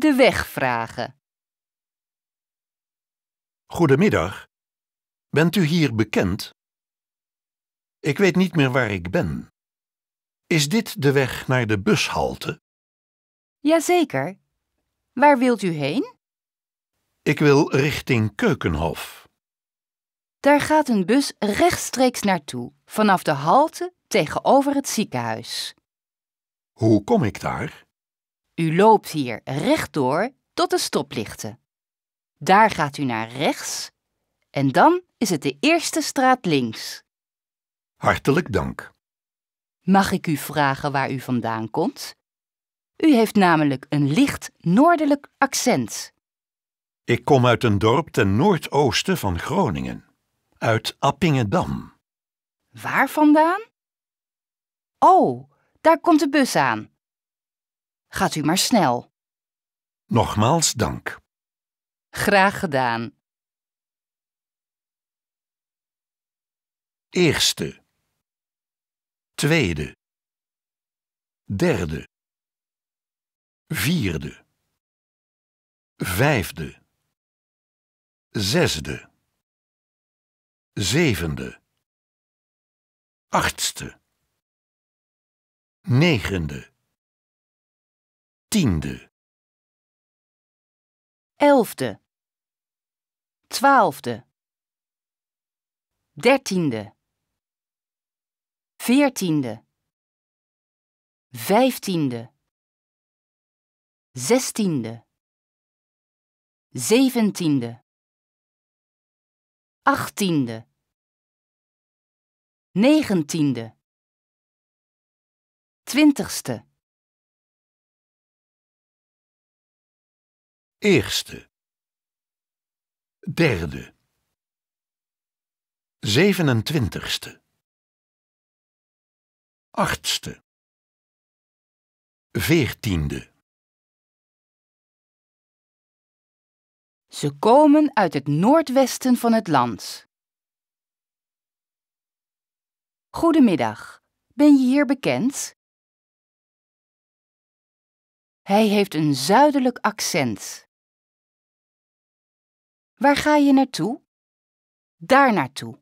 de weg vragen. Goedemiddag. Bent u hier bekend? Ik weet niet meer waar ik ben. Is dit de weg naar de bushalte? Jazeker. Waar wilt u heen? Ik wil richting Keukenhof. Daar gaat een bus rechtstreeks naartoe, vanaf de halte tegenover het ziekenhuis. Hoe kom ik daar? U loopt hier rechtdoor tot de stoplichten. Daar gaat u naar rechts en dan is het de eerste straat links. Hartelijk dank. Mag ik u vragen waar u vandaan komt? U heeft namelijk een licht noordelijk accent. Ik kom uit een dorp ten noordoosten van Groningen, uit Appingedam. Waar vandaan? Oh, daar komt de bus aan. Gaat u maar snel. Nogmaals dank. Graag gedaan. Eerste. Tweede. Derde. Vierde. Vijfde. Zesde. Zevende. Achtste. Negende tiende, elfde, twaalfde, dertiende, veertiende, vijftiende, zestiende, zeventiende, achttiende, negentiende, twintigste. Eerste. Derde. Zevenentwintigste. Achtste. Veertiende. Ze komen uit het noordwesten van het land. Goedemiddag. Ben je hier bekend? Hij heeft een zuidelijk accent. Waar ga je naartoe? Daar naartoe.